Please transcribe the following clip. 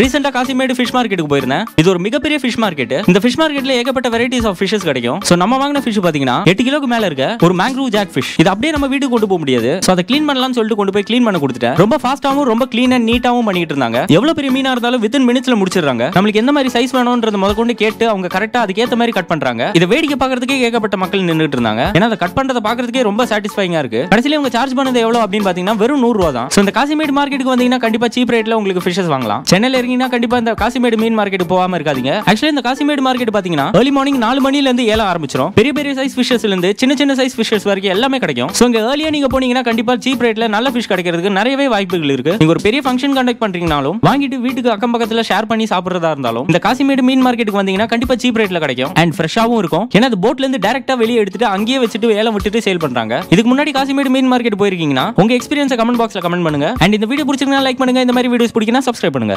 ரீசெண்டா காசிமேடு ஃபிஷ் மார்க்கெட்டுக்கு போயிருந்தேன் இது ஒரு மிகப்பெரிய ஃபிஷ் மார்க்கெட் இந்த ஃபிஷ் மார்க்கெட்ல ஏகப்பட்ட வெரைட்டிஸ் ஆஃப் ஃபிஷஸ் கிடைக்கும் சோ நம்ம வாங்கின ஃபிஷ் பாத்தீங்கன்னா எட்டு கிலோக்கு மேல இருக்க ஒரு மேங்க்ரூவ் ஜாக் ஃபிஷ் இது அப்படியே நம்ம வீட்டுக்கு கொண்டு போக முடியாது சோ அதை க்ளீன் பண்ணலாம்னு சொல்லிட்டு கொண்டு போய் க்ளீன் பண்ண கொடுத்துட்டேன் ரொம்ப ஃபாஸ்டாவும் ரொம்ப க்ளீன் அண்ட் நீட்டாவும் பண்ணிட்டு இருந்தாங்க எவ்வளவு பெரிய மீனா இருந்தாலும் வித்தின் மினிட்ஸ்ல முடிச்சிடுறாங்க நம்மளுக்கு எந்த மாதிரி சைஸ் வேணும்ன்றது முத கொண்டு கேட்டு அவங்க கரெக்டா அதுக்கு ஏத்த மாதிரி கட் பண்றாங்க இதை வேடிக்கை பாக்குறதுக்கே ஏகப்பட்ட மக்கள் நின்றுட்டு இருந்தாங்க ஏன்னா அதை கட் பண்றதை பாக்குறதுக்கே ரொம்ப சாட்டிஸ்ஃபைங்கா இருக்கு கடைசியில அவங்க சார்ஜ் பண்ணது எவ்வளவு அப்படின்னு பாத்தீங்கன்னா வெறும் நூறு ரூபா தான் இந்த காசிமேடு மார்க்கெட்டுக்கு வந்தீங்கன்னா கண்டிப்பா சீப் ரேட்ல உங்களுக்கு ஃபிஷஸ் வாங்கலாம் சென்னையில் இருக்கீங்கன்னா கண்டிப்பா இந்த காசிமேடு மீன் மார்க்கெட் போகாம இருக்காதீங்க ஆக்சுவலி இந்த காசிமேடு மார்க்கெட் பாத்தீங்கன்னா ஏர்லி மார்னிங் நாலு மணில இருந்து ஏழ ஆரம்பிச்சிடும் பெரிய பெரிய சைஸ் ஃபிஷஸ்ல இருந்து சின்ன சின்ன சைஸ் ஃபிஷஸ் வரைக்கும் எல்லாமே கிடைக்கும் ஸோ இங்க ஏர்லியா நீங்க போனீங்கன்னா கண்டிப்பா சீப் ரேட்ல நல்ல ஃபிஷ் கிடைக்கிறதுக்கு நிறையவே வாய்ப்புகள் இருக்கு நீங்க ஒரு பெரிய ஃபங்க்ஷன் கண்டக்ட் பண்றீங்கனாலும் வாங்கிட்டு வீட்டுக்கு அக்கம் பக்கத்துல ஷேர் பண்ணி சாப்பிடுறதா இருந்தாலும் இந்த காசிமேடு மீன் மார்க்கெட்டுக்கு வந்தீங்கன்னா கண்டிப்பா சீப் ரேட்ல கிடைக்கும் அண்ட் ஃப்ரெஷ்ஷாவும் இருக்கும் ஏன்னா அது போட்ல இருந்து டேரக்டா வெளியே எடுத்துட்டு அங்கேயே வச்சுட்டு ஏலம் விட்டுட்டு சேல் பண்றாங்க இதுக்கு முன்னாடி காசிமேடு மீன் மார்க்கெட் போயிருக்கீங்கன்னா உங்க எக்ஸ்பீரியன்ஸ் கமெண்ட் பாக்ஸ்ல கமெண்ட் பண்ணுங்க அண்ட் இந்த வீடியோ பிடிச்சிருந்தா லைக் பண்ணுங்க இந்த மாதிரி வீடியோஸ் பிடிக்கனா சப்ஸ்கிரைப் பண்ணுங்க